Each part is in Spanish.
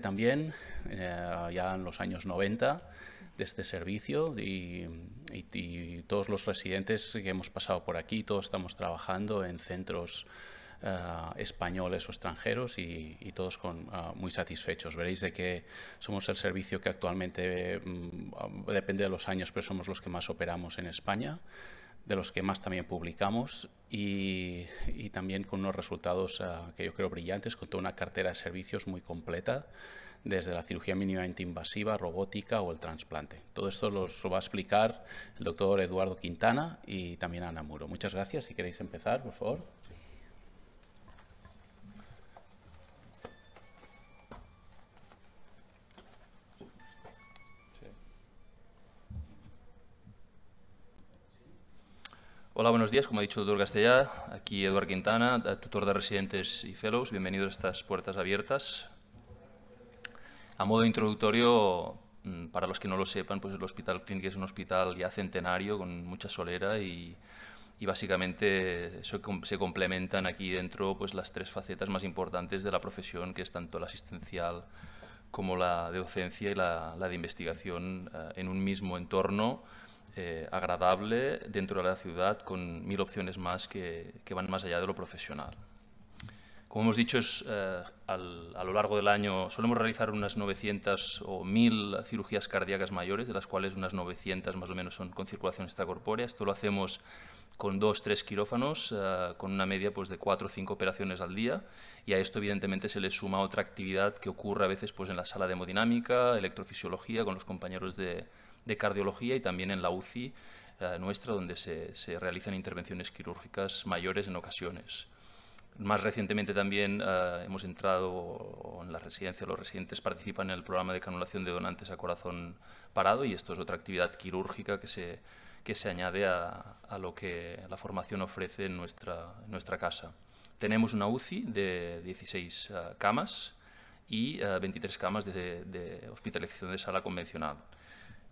también, eh, ya en los años 90, de este servicio y, todos los residentes que hemos pasado por aquí, todos estamos trabajando en centros eh, españoles o extranjeros y, todos con, eh, muy satisfechos. Veréis de que somos el servicio que actualmente, mm, depende de los años, pero somos los que más operamos en España de los que más también publicamos y, también con unos resultados ah, que yo creo brillantes, con toda una cartera de servicios muy completa, desde la cirugía mínimamente invasiva, robótica o el trasplante. Todo esto lo va a explicar el doctor Eduardo Quintana y también Ana Muro. Muchas gracias. Si queréis empezar, por favor. Hola, buenos días. Como ha dicho el doctor Castellá, aquí Eduard Quintana, eh, tutor de residentes y fellows. Bienvenidos a estas puertas abiertas. A modo introductorio, mm, para los que no lo sepan, pues el Hospital Clínic es un hospital ya centenario, con mucha solera y, básicamente se, complementan aquí dentro pues, las tres facetas más importantes de la profesión, que es tanto la asistencial como la de docencia y la, de investigación eh, en un mismo entorno eh, agradable dentro de la ciudad con mil opciones más que, van más allá de lo profesional. Como hemos dicho, es, eh, a lo largo del año solemos realizar unas 900 o 1000 cirugías cardíacas mayores, de las cuales unas 900 más o menos son con circulación extracorpórea. Esto lo hacemos con dos tres quirófanos, eh, con una media pues, de cuatro o cinco operaciones al día. Y a esto, evidentemente, se le suma otra actividad que ocurre a veces pues, en la sala de hemodinámica, electrofisiología, con los compañeros de, de cardiología y también en la UCI eh, nuestra, donde se, realizan intervenciones quirúrgicas mayores en ocasiones. Más recientemente también eh, hemos entrado en la residencia, los residentes participan en el programa de canulación de donantes a corazón parado y esto es otra actividad quirúrgica que se, que se añade a, lo que la formación ofrece en nuestra, nuestra casa. Tenemos una UCI de 16 eh, camas y 23 camas de, de hospitalización de sala convencional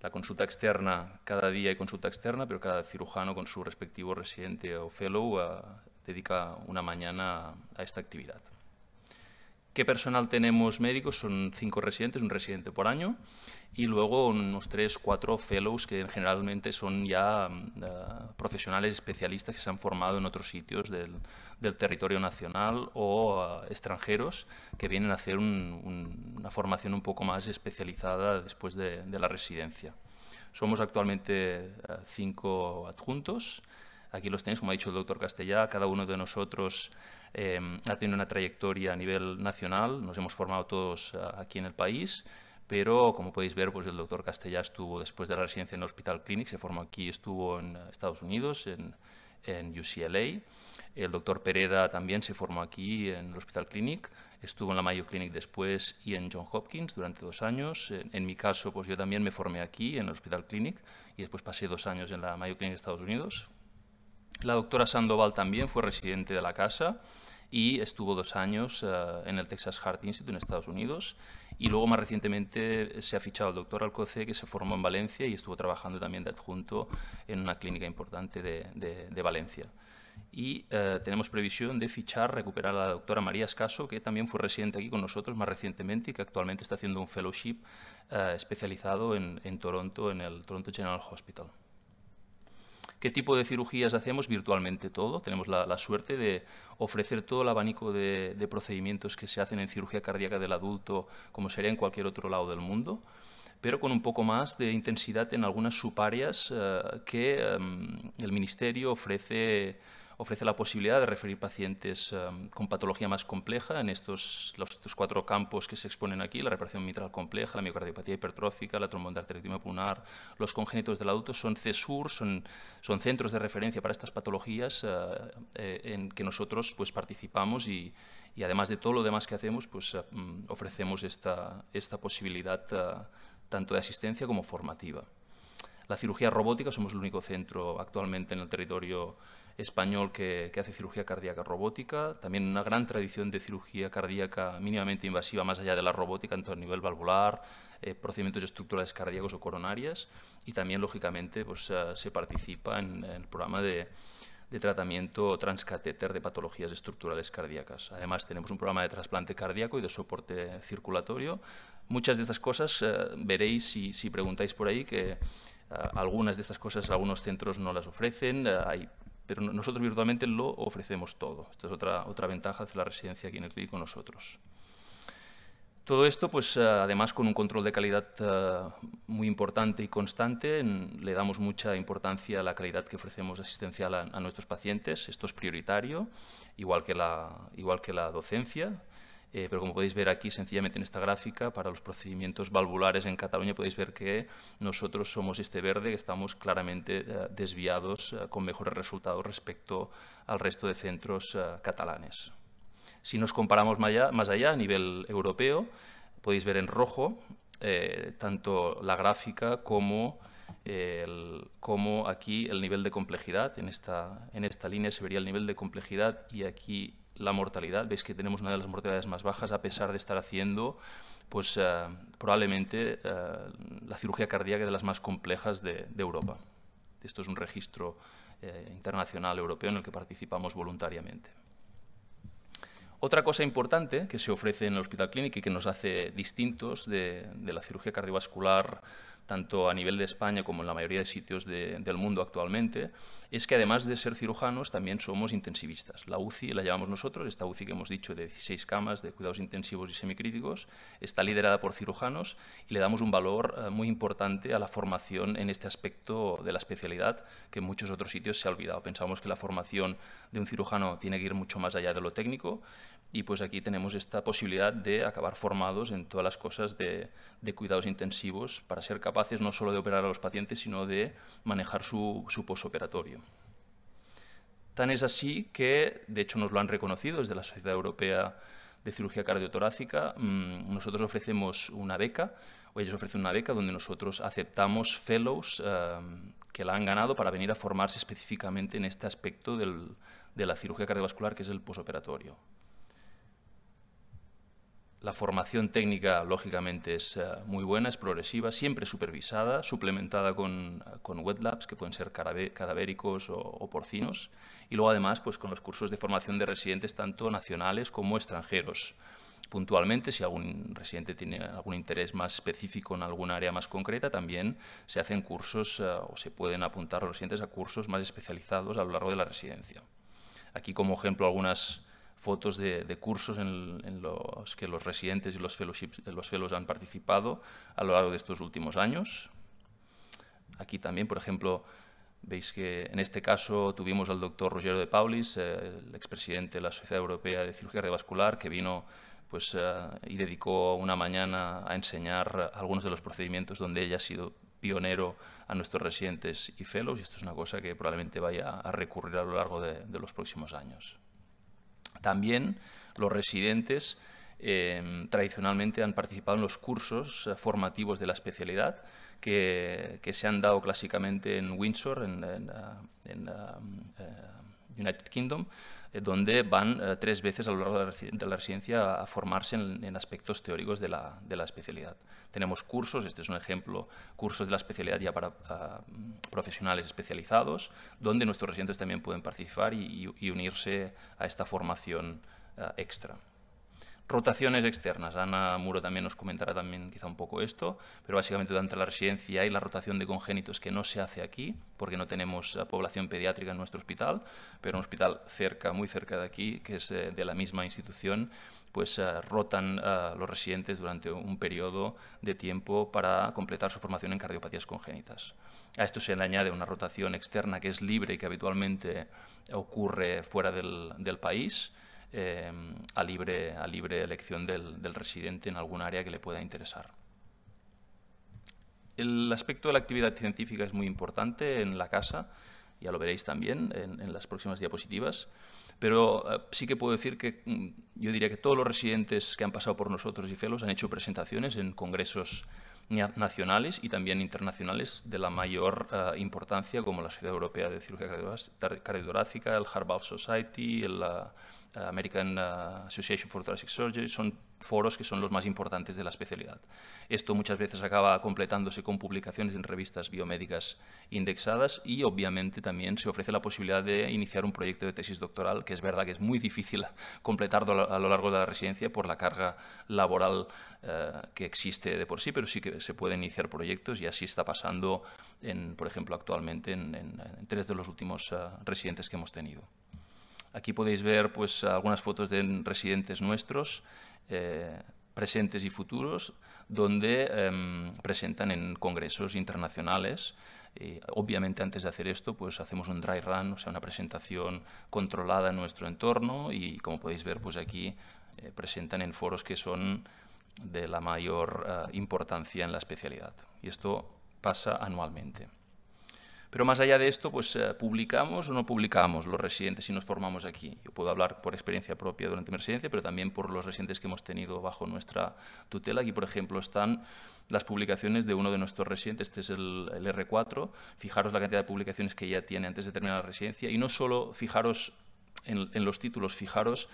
la consulta externa, cada día hay consulta externa, pero cada cirujano con su respectivo residente o fellow ah, dedica una mañana a esta actividad. ¿Qué personal tenemos médicos? Son cinco residentes, un residente por año, y luego unos tres, cuatro fellows que generalmente son ya mm, eh, profesionales especialistas que se han formado en otros sitios del, del territorio nacional o eh, extranjeros que vienen a hacer una formación un poco más especializada después de, la residencia. Somos actualmente eh, cinco adjuntos. Aquí los tenéis, como ha dicho el doctor Castellá, cada uno de nosotros Em, ha tenido una trayectoria a nivel nacional, nos hemos formado todos eh, aquí en el país, pero como podéis ver, pues el doctor Castellá estuvo después de la residencia en el Hospital Clinic, se formó aquí, estuvo en eh, Estados Unidos, en, en UCLA. El doctor Pereda también se formó aquí en el Hospital Clinic, estuvo en la Mayo Clinic después y en John Hopkins durante dos años. En, mi caso, pues yo también me formé aquí en el Hospital Clinic y después pasé dos años en la Mayo Clinic de Estados Unidos, la doctora Sandoval también fue residente de la casa y estuvo dos años eh, en el Texas Heart Institute en Estados Unidos. Y luego más recientemente se ha fichado el doctor Alcoce, que se formó en Valencia y estuvo trabajando también de adjunto en una clínica importante de, Valencia. Y eh, tenemos previsión de fichar, recuperar a la doctora María Escaso, que también fue residente aquí con nosotros más recientemente y que actualmente está haciendo un fellowship eh, especializado en Toronto, en el Toronto General Hospital. ¿Qué tipo de cirugías hacemos? Virtualmente todo. Tenemos la, suerte de ofrecer todo el abanico de, procedimientos que se hacen en cirugía cardíaca del adulto, como sería en cualquier otro lado del mundo, pero con un poco más de intensidad en algunas subáreas eh, que em, el Ministerio ofrece ofrece la posibilidad de referir pacientes em, con patología más compleja en estos, cuatro campos que se exponen aquí, la reparación mitral compleja, la miocardiopatía hipertrófica, la trombón pulmonar, los congénitos del adulto, son CESUR, son, centros de referencia para estas patologías eh, eh, en que nosotros pues, participamos y, además de todo lo demás que hacemos, pues eh, mm, ofrecemos esta, posibilidad tanto de asistencia como formativa. La cirugía robótica, somos el único centro actualmente en el territorio español que, hace cirugía cardíaca robótica, también una gran tradición de cirugía cardíaca mínimamente invasiva más allá de la robótica, tanto a nivel valvular, eh, procedimientos estructurales cardíacos o coronarias, y también, lógicamente, pues, eh, se participa en, el programa de, tratamiento transcatéter de patologías estructurales cardíacas. Además, tenemos un programa de trasplante cardíaco y de soporte circulatorio. Muchas de estas cosas eh, veréis si, preguntáis por ahí que algunas de estas cosas algunos centros no las ofrecen. hay pero nosotros virtualmente lo ofrecemos todo. Esta es otra, otra ventaja de la residencia aquí en el CLI con nosotros. Todo esto, pues eh, además con un control de calidad eh, muy importante y constante, le damos mucha importancia a la calidad que ofrecemos asistencial a, a nuestros pacientes. Esto es prioritario, igual que la, igual que la docencia. Eh, pero como podéis ver aquí sencillamente en esta gráfica, para los procedimientos valvulares en Cataluña podéis ver que nosotros somos este verde, que estamos claramente eh, desviados eh, con mejores resultados respecto al resto de centros catalanes. Si nos comparamos más allá, a nivel europeo, podéis ver en rojo tanto la gráfica como, como aquí el nivel de complejidad. En esta, en esta línea se vería el nivel de complejidad y aquí la mortalidad. Veis que tenemos una de las mortalidades más bajas a pesar de estar haciendo pues, eh, probablemente eh, la cirugía cardíaca de las más complejas de, Europa. Esto es un registro eh, internacional europeo en el que participamos voluntariamente. Otra cosa importante que se ofrece en el Hospital Clínico y que nos hace distintos de, de la cirugía cardiovascular tanto a nivel de España como en la mayoría de sitios del mundo actualmente, es que además de ser cirujanos, también somos intensivistas. La UCI la llamamos nosotros, esta UCI que hemos dicho de 16 camas de cuidados intensivos y semicríticos, está liderada por cirujanos y le damos un valor eh, muy importante a la formación en este aspecto de la especialidad que en muchos otros sitios se ha olvidado. Pensamos que la formación de un cirujano tiene que ir mucho más allá de lo técnico, y pues aquí tenemos esta posibilidad de acabar formados en todas las cosas de, cuidados intensivos para ser capaces no solo de operar a los pacientes, sino de manejar su, posoperatorio. Tan es así que, de hecho, nos lo han reconocido desde la Sociedad Europea de Cirugía Cardiotorácica. Mm, nosotros ofrecemos una beca, o ellos ofrecen una beca donde nosotros aceptamos fellows eh, que la han ganado para venir a formarse específicamente en este aspecto de la cirugía cardiovascular, que es el posoperatorio. La formación técnica, lógicamente, es eh, muy buena, es progresiva, siempre supervisada, suplementada con, con wet labs, que pueden ser cadavéricos o, porcinos, y luego además pues, con los cursos de formación de residentes, tanto nacionales como extranjeros. Puntualmente, si algún residente tiene algún interés más específico en alguna área más concreta, también se hacen cursos eh, o se pueden apuntar los residentes a cursos más especializados a lo largo de la residencia. Aquí como ejemplo algunas fotos de, cursos en, los que los residentes y los, fellows han participado a lo largo de estos últimos años. Aquí también, por ejemplo, veis que en este caso tuvimos al doctor Rogero de Paulis, eh, el expresidente de la Sociedad Europea de Cirugía Cardiovascular, que vino pues, eh, y dedicó una mañana a enseñar algunos de los procedimientos donde ella ha sido pionero a nuestros residentes y fellows, y esto es una cosa que probablemente vaya a recurrir a lo largo de los próximos años. También los residentes em, tradicionalmente han participado en los cursos eh, formativos de la especialidad que, se han dado clásicamente en Windsor, en, en, eh, eh, United Kingdom, eh, donde van eh, tres veces a lo largo de la residencia a formarse en, aspectos teóricos de la, especialidad. Tenemos cursos, este es un ejemplo, cursos de la especialidad ya para ah, profesionales especializados, donde nuestros residentes también pueden participar y, unirse a esta formación ah, extra. Rotaciones externas. Ana Muro también nos comentará también quizá un poco esto, pero básicamente durante la residencia hay la rotación de congénitos que no se hace aquí, porque no tenemos población pediátrica en nuestro hospital, pero un hospital cerca, muy cerca de aquí, que es eh, de la misma institución, pues eh, rotan los residentes durante un periodo de tiempo para completar su formación en cardiopatías congénitas. A esto se le añade una rotación externa que es libre y que habitualmente ocurre fuera del país, eh, a, libre, a libre elección del, residente en algún área que le pueda interesar. El aspecto de la actividad científica es muy importante en la casa, ya lo veréis también en, las próximas diapositivas, pero eh, sí que puedo decir que mm, yo diría que todos los residentes que han pasado por nosotros y FELOS han hecho presentaciones en congresos nacionales y también internacionales de la mayor eh, importancia, como la Sociedad Europea de Cirugía Cardiotorácica, el Heart Society, el, American eh, Association for Thoracic Surgery, son foros que son los más importantes de la especialidad. Esto muchas veces acaba completándose con publicaciones en revistas biomédicas indexadas y obviamente también se ofrece la posibilidad de iniciar un proyecto de tesis doctoral, que es verdad que es muy difícil completarlo a lo largo de la residencia por la carga laboral eh, que existe de por sí, pero sí que se pueden iniciar proyectos y así está pasando, en, por ejemplo, actualmente en, tres de los últimos eh, residentes que hemos tenido. Aquí podéis ver pues, algunas fotos de residentes nuestros, eh, presentes y futuros, donde em, presentan en congresos internacionales. obviamente antes de hacer esto, pues hacemos un dry run, o sea, una presentación controlada en nuestro entorno y como podéis ver, pues aquí eh, presentan en foros que son de la mayor eh, importancia en la especialidad. Y esto pasa anualmente. Pero más allá de esto, pues eh, publicamos o no publicamos los residentes si nos formamos aquí. Yo puedo hablar por experiencia propia durante mi residencia, pero también por los residentes que hemos tenido bajo nuestra tutela. Aquí, por ejemplo, están las publicaciones de uno de nuestros residentes, este es el, R4. Fijaros la cantidad de publicaciones que ya tiene antes de terminar la residencia. Y no solo fijaros en, los títulos, fijaros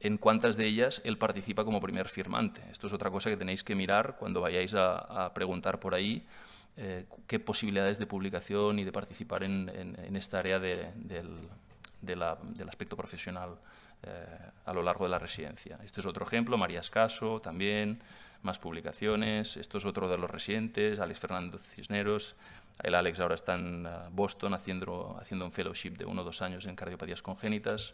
en cuántas de ellas él participa como primer firmante. Esto es otra cosa que tenéis que mirar cuando vayáis a, a preguntar por ahí eh, qué posibilidades de publicación y de participar en, esta área del, aspecto profesional eh, a lo largo de la residencia. Este es otro ejemplo, María Escaso también, más publicaciones, esto es otro de los residentes, Alex Fernando Cisneros, el Alex ahora está en eh, Boston haciendo, haciendo un fellowship de uno o dos años en cardiopatías congénitas.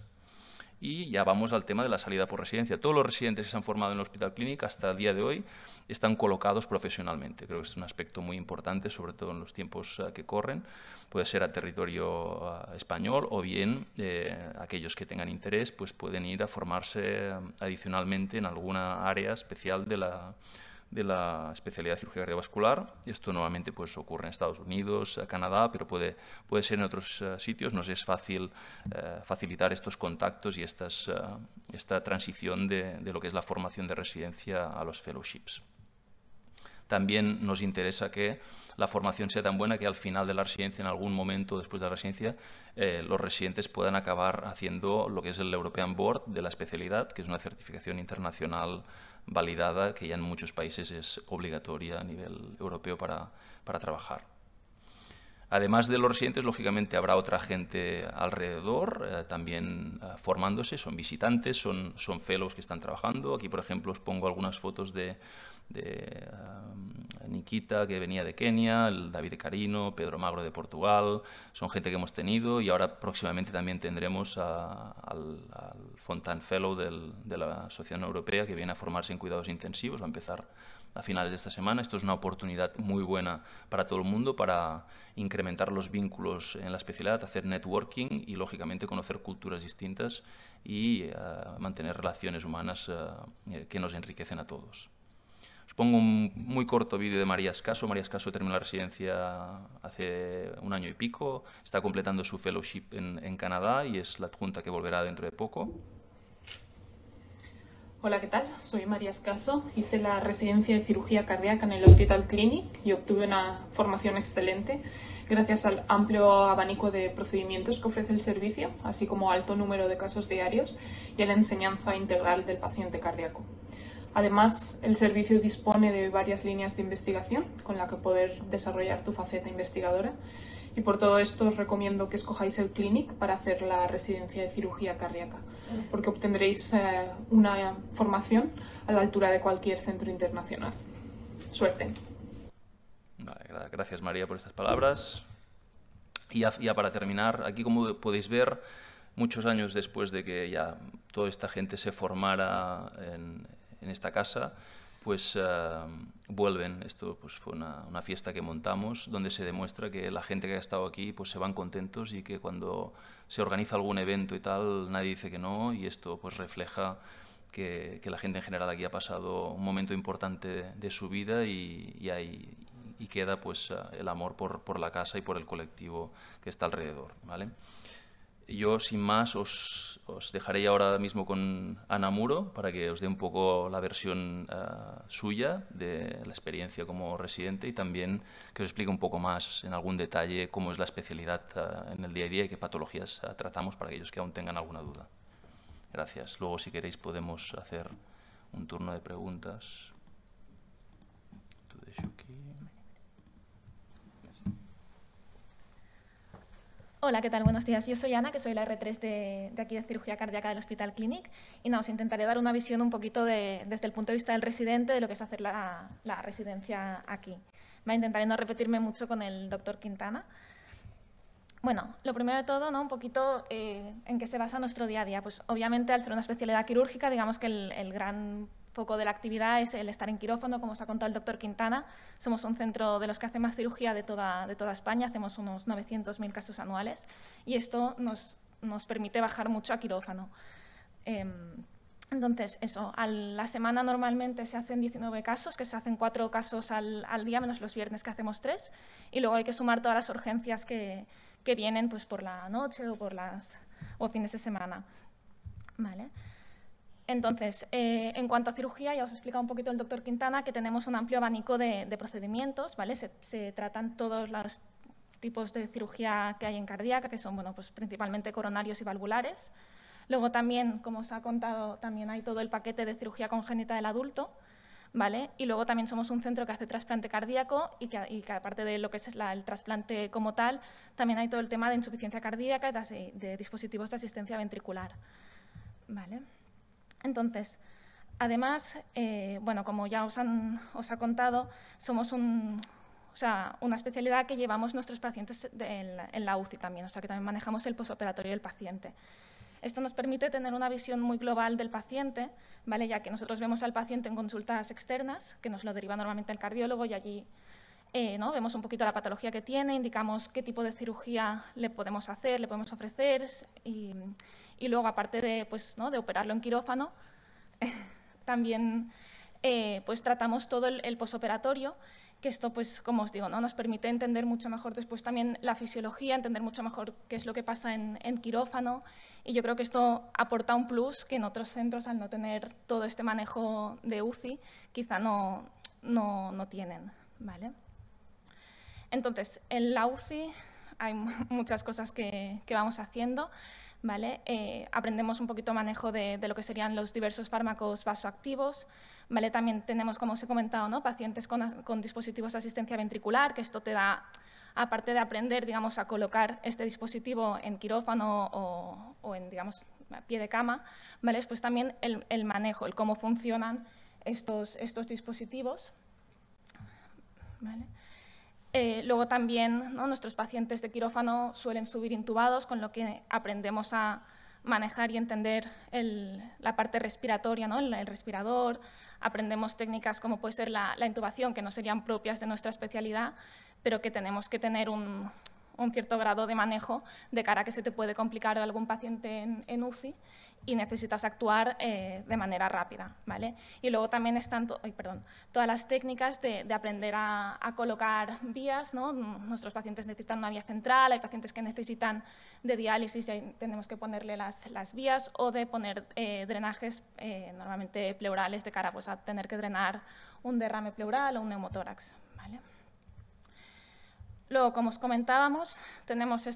Y ya vamos al tema de la salida por residencia. Todos los residentes que se han formado en el Hospital Clínic hasta el día de hoy están colocados profesionalmente. Creo que es un aspecto muy importante, sobre todo en los tiempos eh, que corren. Puede ser a territorio eh, español o bien eh, aquellos que tengan interés pues pueden ir a formarse adicionalmente en alguna área especial de la de la especialidad de cirugía cardiovascular. Esto nuevamente pues, ocurre en Estados Unidos, eh, Canadá, pero puede, ser en otros eh, sitios. Nos es fácil eh, facilitar estos contactos y esta transición de lo que es la formación de residencia a los fellowships también nos interesa que la formación sea tan buena que al final de la residencia, en algún momento después de la residencia, eh, los residentes puedan acabar haciendo lo que es el European Board de la especialidad, que es una certificación internacional validada que ya en muchos países es obligatoria a nivel europeo para, para trabajar. Además de los residentes, lógicamente habrá otra gente alrededor eh, también eh, formándose, son visitantes, son, son fellows que están trabajando. Aquí, por ejemplo, os pongo algunas fotos de, de um, Nikita, que venía de Kenia, David de Carino, Pedro Magro de Portugal, son gente que hemos tenido y ahora próximamente también tendremos al, Fontan Fellow de la Asociación Europea que viene a formarse en cuidados intensivos, va a empezar a finales de esta semana. Esto es una oportunidad muy buena para todo el mundo para incrementar los vínculos en la especialidad, hacer networking y, lógicamente, conocer culturas distintas y eh, mantener relaciones humanas eh, eh, que nos enriquecen a todos. Os pongo un muy corto vídeo de María Escaso. María Escaso terminó la residencia hace un año y pico, está completando su fellowship en, Canadá y es la adjunta que volverá dentro de poco. Hola, ¿qué tal? Soy María Escaso. Hice la residencia de cirugía cardíaca en el Hospital Clinic y obtuve una formación excelente gracias al amplio abanico de procedimientos que ofrece el servicio, así como alto número de casos diarios y a la enseñanza integral del paciente cardíaco. Además, el servicio dispone de varias líneas de investigación con la que poder desarrollar tu faceta investigadora y por todo esto os recomiendo que escojáis el Clinic para hacer la residencia de cirugía cardíaca, porque obtendréis eh, una formación a la altura de cualquier centro internacional. Suerte. gracias María por estas palabras. Y ya, ya para terminar, aquí como podéis ver, muchos años después de que ya toda esta gente se formara en, en esta casa, pues eh, vuelven. Esto pues, fue una, fiesta que montamos donde se demuestra que la gente que ha estado aquí pues, se van contentos y que cuando se organiza algún evento y tal, nadie dice que no y esto pues, refleja que, la gente en general aquí ha pasado un momento importante de, su vida y, y, hay, y queda pues, eh, el amor por, por, la casa y por el colectivo que está alrededor. ¿vale? Yo, sin más, os, dejaré ahora mismo con Ana Muro para que os dé un poco la versión eh, suya de la experiencia como residente y también que os explique un poco más en algún detalle cómo es la especialidad eh, en el día a día y qué patologías eh, tratamos para aquellos que aún tengan alguna duda. Gracias. Luego, si queréis, podemos hacer un turno de preguntas. Hola, ¿qué tal? Buenos días. Yo soy Ana, que soy la R3 de, aquí de Cirugía Cardíaca del Hospital Clinic. Y nada, os intentaré dar una visión un poquito de, desde el punto de vista del residente de lo que es hacer la, residencia aquí. me a no repetirme mucho con el doctor Quintana. Bueno, lo primero de todo, ¿no? un poquito eh, en qué se basa nuestro día a día. Pues obviamente al ser una especialidad quirúrgica, digamos que el, el gran poco de la actividad es el estar en quirófano, como os ha contado el doctor Quintana. Somos un centro de los que hace más cirugía de toda, España, hacemos unos 900.000 casos anuales y esto nos, permite bajar mucho a quirófano. Em, entonces, eso, a la semana normalmente se hacen 19 casos, que se hacen 4 casos al, día, menos los viernes que hacemos 3, y luego hay que sumar todas las urgencias que, vienen pues, por la noche o por las o fines de semana. ¿Vale? Entonces, eh, en cuanto a cirugía, ya os he explicado un poquito el doctor Quintana que tenemos un amplio abanico de, procedimientos, ¿vale? Se, tratan todos los tipos de cirugía que hay en cardíaca, que son, bueno, pues principalmente coronarios y valvulares. Luego también, como os ha contado, también hay todo el paquete de cirugía congénita del adulto, ¿vale? Y luego también somos un centro que hace trasplante cardíaco y que, aparte de lo que es el trasplante como tal, también hay todo el tema de insuficiencia cardíaca y de dispositivos de asistencia ventricular, ¿vale? Entonces, además, eh, bueno, como ya os, han, ha contado, somos una especialidad que llevamos nuestros pacientes en la, UCI también, o sea que también manejamos el posoperatorio del paciente. Esto nos permite tener una visión muy global del paciente, ¿vale? ya que nosotros vemos al paciente en consultas externas, que nos lo deriva normalmente el cardiólogo y allí eh, ¿no? vemos un poquito la patología que tiene, indicamos qué tipo de cirugía le podemos hacer, le podemos ofrecer y, y luego, aparte de, pues, ¿no? de operarlo en quirófano, también eh, pues, tratamos todo el, posoperatorio, que esto, pues, como os digo, ¿no? nos permite entender mucho mejor después también la fisiología, entender mucho mejor qué es lo que pasa en, en quirófano. Y yo creo que esto aporta un plus que en otros centros, al no tener todo este manejo de UCI, quizá no, no, no tienen. ¿vale? Entonces, en la UCI hay muchas cosas que, que vamos haciendo. ¿vale? Eh, aprendemos un poquito manejo de, lo que serían los diversos fármacos vasoactivos, ¿vale? También tenemos, como os he comentado, Pacientes con, dispositivos de asistencia ventricular, que esto te da aparte de aprender, digamos, a colocar este dispositivo en quirófano o, en, digamos, pie de cama, ¿vale? Pues también el, manejo, el cómo funcionan estos, estos dispositivos, eh, luego también nuestros pacientes de quirófano suelen subir intubados, con lo que aprendemos a manejar y entender la parte respiratoria, ¿no? el, respirador, aprendemos técnicas como puede ser la, intubación, que no serían propias de nuestra especialidad, pero que tenemos que tener un, un cierto grado de manejo de cara a que se te puede complicar algún paciente en, UCI y necesitas actuar eh, de manera rápida, ¿vale? Y luego también están todas las técnicas de, aprender a, colocar vías, ¿no? Nuestros pacientes necesitan una vía central, hay pacientes que necesitan de diálisis y tenemos que ponerle las, vías o de poner eh, drenajes eh, normalmente pleurales de cara pues, a tener que drenar un derrame pleural o un neumotórax, ¿vale? Luego, como os comentábamos, tenemos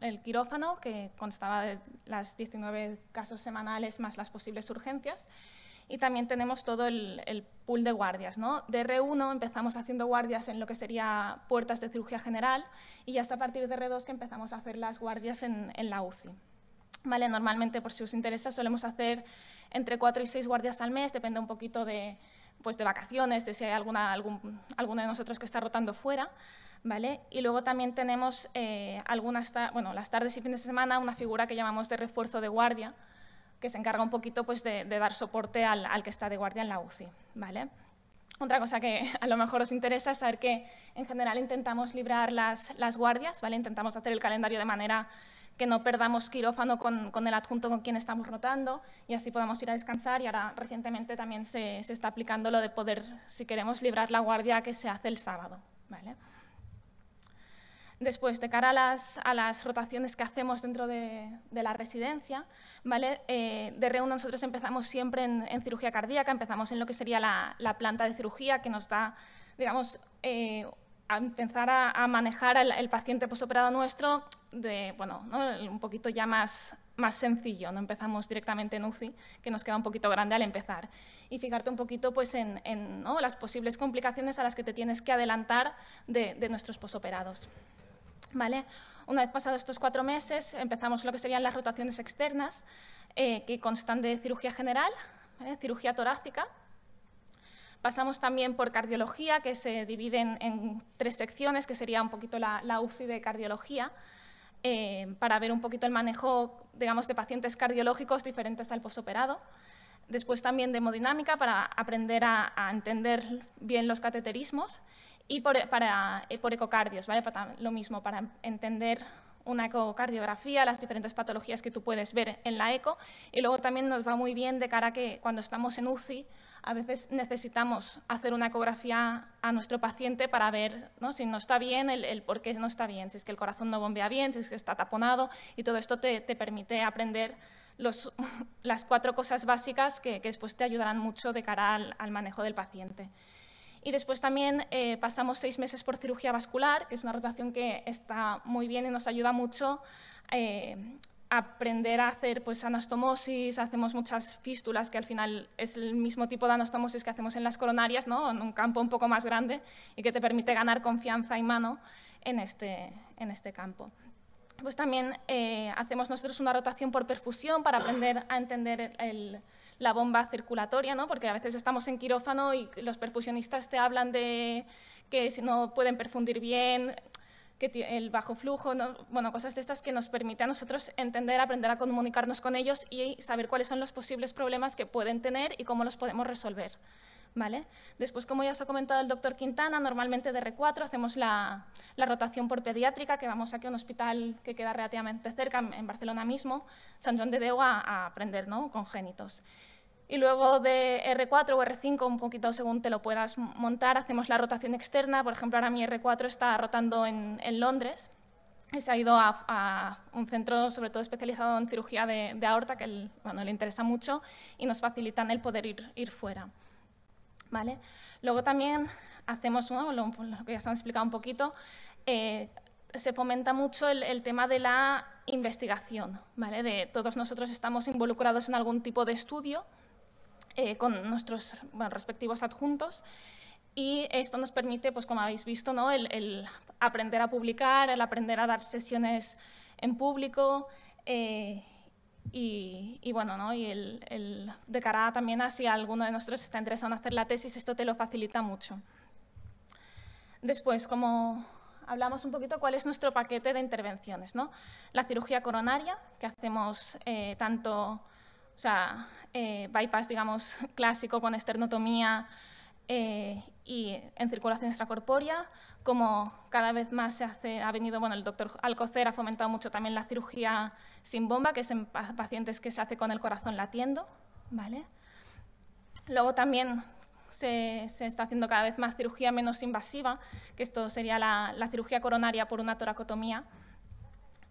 el quirófano, que constaba de las 19 casos semanales más las posibles urgencias. Y también tenemos todo el, pool de guardias. De R1 empezamos haciendo guardias en lo que sería puertas de cirugía general y ya hasta a partir de R2 que empezamos a hacer las guardias en, la UCI. Vale, normalmente, por si os interesa, solemos hacer entre 4 y 6 guardias al mes, depende un poquito de, pues, de vacaciones, de si hay alguna, algún, alguno de nosotros que está rotando fuera. Y luego también tenemos eh, algunas, las tardes y fines de semana, una figura que llamamos de refuerzo de guardia, que se encarga un poquito pues, de, dar soporte al, que está de guardia en la UCI, ¿vale? Otra cosa que a lo mejor os interesa es saber que en general intentamos librar las, guardias, ¿vale? Intentamos hacer el calendario de manera que no perdamos quirófano con, el adjunto con quien estamos rotando y así podamos ir a descansar. Y ahora recientemente también se, se está aplicando lo de poder, si queremos librar la guardia, que se hace el sábado. ¿vale? Después, de cara a las, rotaciones que hacemos dentro de, la residencia, eh, de reúno nosotros empezamos siempre en, cirugía cardíaca, empezamos en lo que sería la, planta de cirugía que nos da, digamos, eh, a empezar a, manejar al el paciente posoperado nuestro de, bueno, un poquito ya más, sencillo, no empezamos directamente en UCI, que nos queda un poquito grande al empezar. Y fijarte un poquito pues, en, las posibles complicaciones a las que te tienes que adelantar de, de nuestros posoperados. Una vez pasados estos cuatro meses, empezamos lo que serían las rotaciones externas, eh, que constan de cirugía general, cirugía torácica. Pasamos también por cardiología, que se divide en tres secciones, que sería un poquito la, UCI de cardiología, eh, para ver un poquito el manejo, de pacientes cardiológicos diferentes al posoperado. Después también de hemodinámica, para aprender a entender bien los cateterismos y por, para, eh, por ecocardios, ¿vale? lo mismo, para entender una ecocardiografía, las diferentes patologías que tú puedes ver en la eco. Y luego también nos va muy bien de cara a que cuando estamos en UCI, a veces necesitamos hacer una ecografía a nuestro paciente para ver ¿no? si no está bien, el, por qué no está bien, si es que el corazón no bombea bien, si es que está taponado. Y todo esto te, te permite aprender los, las cuatro cosas básicas que, que, después te ayudarán mucho de cara al manejo del paciente. Y después también eh, pasamos seis meses por cirugía vascular, que es una rotación que está muy bien y nos ayuda mucho a eh, aprender a hacer pues, anastomosis, hacemos muchas fístulas, que al final es el mismo tipo de anastomosis que hacemos en las coronarias, ¿no? en un campo un poco más grande y que te permite ganar confianza y mano en este, en este campo pues también eh, hacemos nosotros una rotación por perfusión para aprender a entender el, la bomba circulatoria, ¿no? porque a veces estamos en quirófano y los perfusionistas te hablan de que no pueden perfundir bien, que el bajo flujo, bueno, cosas de estas que nos permite a nosotros entender, aprender a comunicarnos con ellos y saber cuáles son los posibles problemas que pueden tener y cómo los podemos resolver. ¿Vale? Después, como ya os ha comentado el doctor Quintana, normalmente de R4 hacemos la, rotación por pediátrica, que vamos aquí a un hospital que queda relativamente cerca, en Barcelona mismo, San Juan de Deu, a, a aprender ¿no? congénitos y luego de R4 o R5, un poquito según te lo puedas montar, hacemos la rotación externa. Por ejemplo, ahora mi R4 está rotando en, Londres y se ha ido a, un centro sobre todo especializado en cirugía de, aorta, que bueno, le interesa mucho, y nos facilitan el poder ir, ir fuera. ¿Vale? Luego también hacemos, lo, que ya se han explicado un poquito, eh, se fomenta mucho el, el, tema de la investigación. ¿vale? De, todos nosotros estamos involucrados en algún tipo de estudio, eh, con nuestros respectivos adjuntos. Y esto nos permite, pues como habéis visto, ¿no? el, aprender a publicar, el aprender a dar sesiones en público eh, y, bueno, y el, de cara también a si alguno de nosotros está interesado en hacer la tesis, esto te lo facilita mucho. Después, como hablamos un poquito, cuál es nuestro paquete de intervenciones. ¿no? La cirugía coronaria, que hacemos eh, tanto o sea, eh, bypass, digamos, clásico con esternotomía eh, y en circulación extracorpórea, como cada vez más se hace, ha venido, bueno, el doctor Alcocer ha fomentado mucho también la cirugía sin bomba, que es en pacientes que se hace con el corazón latiendo, ¿vale? Luego también se, está haciendo cada vez más cirugía menos invasiva, que esto sería la, la cirugía coronaria por una toracotomía,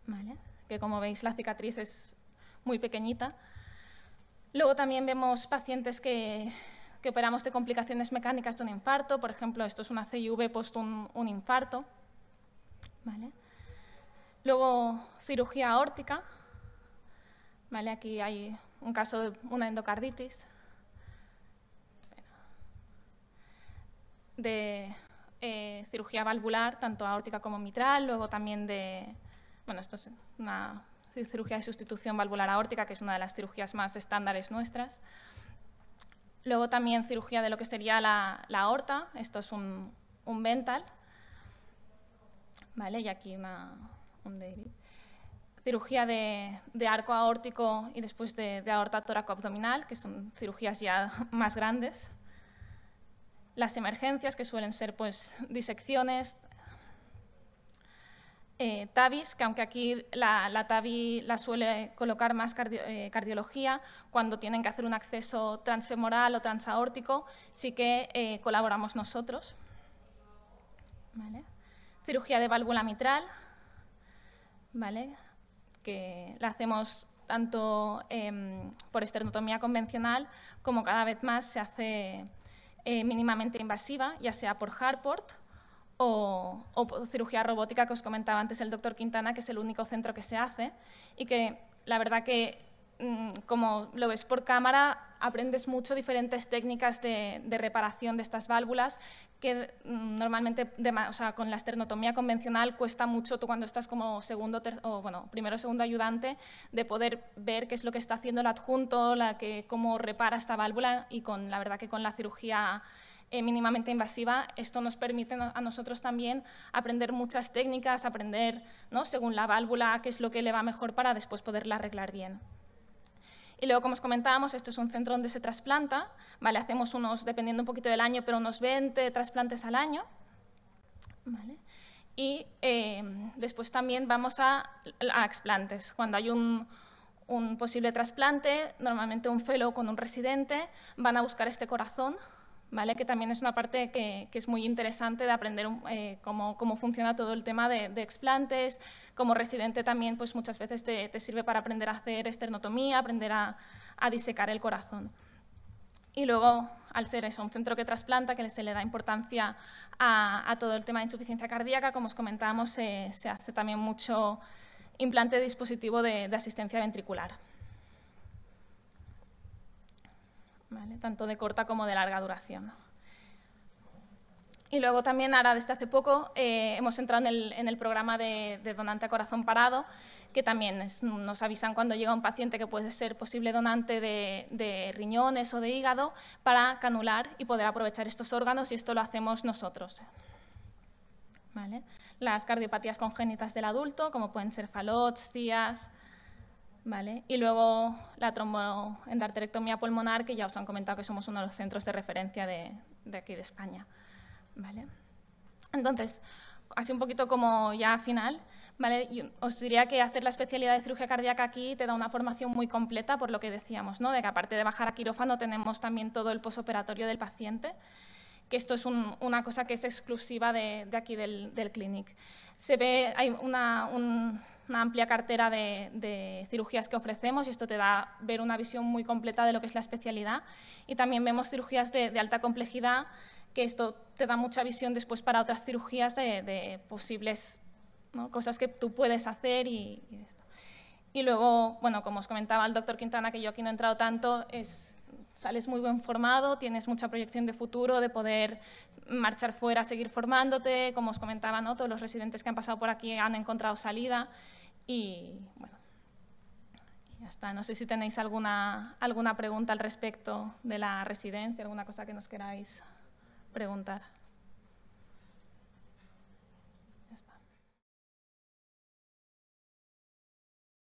¿vale? que como veis la cicatriz es muy pequeñita. Luego también vemos pacientes que, operamos de complicaciones mecánicas de un infarto. Por ejemplo, esto es una CIV post un, infarto. Luego, cirugía aórtica. Aquí hay un caso de una endocarditis. De eh, cirugía valvular, tanto aórtica como mitral. Luego también de... Bueno, esto es una cirugía de sustitución valvular aórtica, que es una de las cirugías más estándares nuestras. Luego también cirugía de lo que sería la, aorta, esto es un, vental. Vale, y aquí un cirugía de, arco aórtico y después de, aorta aorta abdominal, que son cirugías ya más grandes. Las emergencias, que suelen ser pues, disecciones, eh, Tabis, TAVIS, que aunque aquí la, TABI la suele colocar más eh, cardiología, cuando tienen que hacer un acceso transfemoral o transaórtico, sí que eh, colaboramos nosotros. Cirugía de válvula mitral, ¿vale? que la hacemos tanto em, por esternotomía convencional como cada vez más se hace mínimamente invasiva, ya sea por Harport, o, cirugía robótica que os comentaba antes el doctor Quintana, que es el único centro que se hace y que la verdad que mm, como lo ves por cámara, aprendes mucho diferentes técnicas de, reparación de estas válvulas que mm, normalmente con la esternotomía convencional cuesta mucho tú cuando estás como segundo o bueno, primero segundo ayudante de poder ver qué es lo que está haciendo el adjunto, la que, cómo repara esta válvula y con la verdad que con la cirugía eh, mínimamente invasiva, esto nos permite a nosotros también aprender muchas técnicas, aprender ¿no? según la válvula qué es lo que le va mejor para después poderla arreglar bien. Y luego, como os comentábamos, esto es un centro donde se trasplanta, ¿vale? Hacemos unos, dependiendo un poquito del año, pero unos 20 trasplantes al año, ¿vale? Y em, después también vamos a, explantes. Cuando hay un, un posible trasplante, normalmente un fellow con un residente, van a buscar este corazón que también es una parte que, es muy interesante de aprender eh, cómo, cómo, funciona todo el tema de, explantes. Como residente también pues muchas veces te, sirve para aprender a hacer esternotomía, aprender a, a, disecar el corazón. Y luego, al ser eso, un centro que trasplanta, que se le da importancia a, todo el tema de insuficiencia cardíaca, como os comentábamos, se hace también mucho implante de dispositivo de asistencia ventricular. tanto de corta como de larga duración. Y luego también, ahora desde hace poco, eh, hemos entrado en el, programa de, donante a corazón parado, que también nos avisan cuando llega un paciente que puede ser posible donante de, riñones o de hígado para canular y poder aprovechar estos órganos, y esto lo hacemos nosotros. Las cardiopatías congénitas del adulto, como pueden ser falots, cías... Y luego la tromboendarterectomía pulmonar, que ya os han comentado que somos uno de los centros de referencia de, aquí de España, ¿vale? Entonces, así un poquito como ya final, ¿vale? os diría que hacer la especialidad de cirugía cardíaca aquí te da una formación muy completa, por lo que decíamos, ¿no? De que aparte de bajar a quirófano tenemos también todo el posoperatorio del paciente, que esto es una cosa que es exclusiva de, aquí del, del clinic. Se ve, hay una, un, una amplia cartera de, cirugías que ofrecemos y esto te da ver una visión muy completa de lo que es la especialidad. Y también vemos cirugías de, alta complejidad, que esto te da mucha visión después para otras cirugías de, posibles cosas que tú puedes hacer y, Y luego, bueno, como os comentaba el doctor Quintana, que yo aquí no he entrado tanto, es sales muy bien formado, tienes mucha proyección de futuro, de poder marchar fuera, seguir formándote. Como os comentaba, ¿no? todos los residentes que han pasado por aquí han encontrado salida. Y bueno, ya está. No sé si tenéis alguna, alguna pregunta al respecto de la residencia, alguna cosa que nos queráis preguntar.